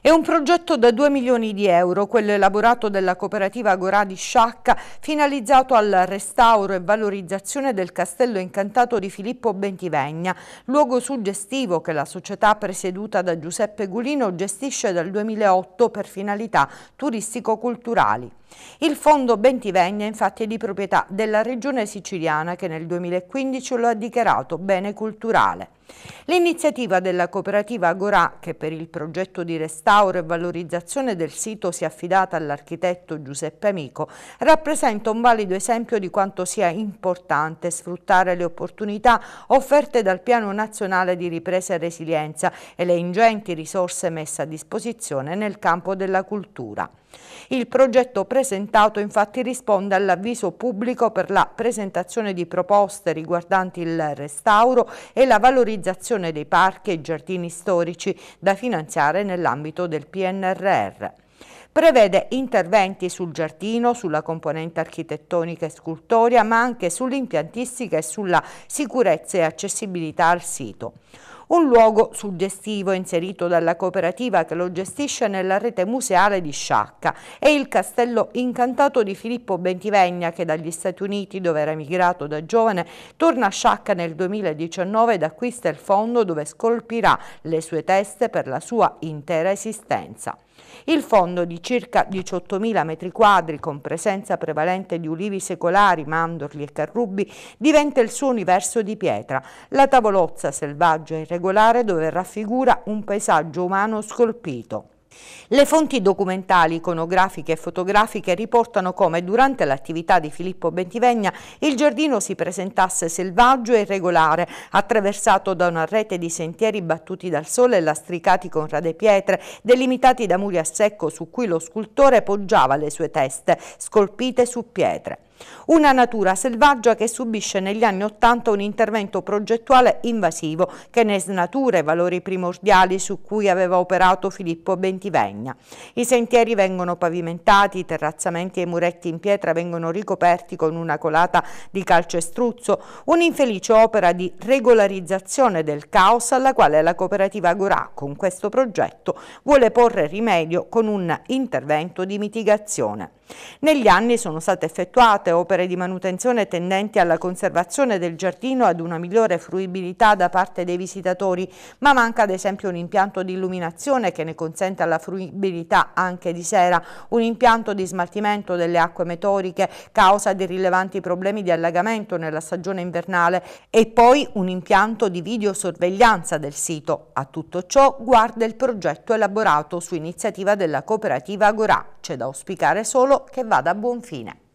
È un progetto da 2 milioni di euro, quello elaborato dalla cooperativa Agorà di Sciacca, finalizzato al restauro e valorizzazione del castello incantato di Filippo Bentivegna, luogo suggestivo che la società presieduta da Giuseppe Gulino gestisce dal 2008 per finalità turistico-culturali. Il fondo Bentivegna infatti è di proprietà della regione siciliana che nel 2015 lo ha dichiarato bene culturale. L'iniziativa della cooperativa Agorà, che per il progetto di restauro e valorizzazione del sito si è affidata all'architetto Giuseppe Amico, rappresenta un valido esempio di quanto sia importante sfruttare le opportunità offerte dal Piano Nazionale di Ripresa e Resilienza e le ingenti risorse messe a disposizione nel campo della cultura. Il progetto presentato infatti risponde all'avviso pubblico per la presentazione di proposte riguardanti il restauro e la valorizzazione dei parchi e giardini storici da finanziare nell'ambito del PNRR prevede interventi sul giardino, sulla componente architettonica e scultoria, ma anche sull'impiantistica e sulla sicurezza e accessibilità al sito un luogo suggestivo inserito dalla cooperativa che lo gestisce nella rete museale di Sciacca e il castello incantato di Filippo Bentivegna che dagli Stati Uniti, dove era emigrato da giovane, torna a Sciacca nel 2019 ed acquista il fondo dove scolpirà le sue teste per la sua intera esistenza. Il fondo di circa 18.000 metri quadri, con presenza prevalente di ulivi secolari, mandorli e carrubi, diventa il suo universo di pietra. La tavolozza selvaggia e irregolare regolare dove raffigura un paesaggio umano scolpito. Le fonti documentali, iconografiche e fotografiche riportano come durante l'attività di Filippo Bentivegna il giardino si presentasse selvaggio e irregolare, attraversato da una rete di sentieri battuti dal sole e lastricati con rade pietre, delimitati da muri a secco su cui lo scultore poggiava le sue teste, scolpite su pietre. Una natura selvaggia che subisce negli anni Ottanta un intervento progettuale invasivo che ne snatura i valori primordiali su cui aveva operato Filippo Bentivegna. I sentieri vengono pavimentati, i terrazzamenti e i muretti in pietra vengono ricoperti con una colata di calcestruzzo, un'infelice opera di regolarizzazione del caos alla quale la cooperativa Gorà con questo progetto vuole porre rimedio con un intervento di mitigazione. Negli anni sono state effettuate opere di manutenzione tendenti alla conservazione del giardino ad una migliore fruibilità da parte dei visitatori, ma manca ad esempio un impianto di illuminazione che ne consenta la fruibilità anche di sera, un impianto di smaltimento delle acque metoriche causa di rilevanti problemi di allagamento nella stagione invernale e poi un impianto di videosorveglianza del sito. A tutto ciò guarda il progetto elaborato su iniziativa della cooperativa Agorà. C'è da auspicare solo che vada a buon fine.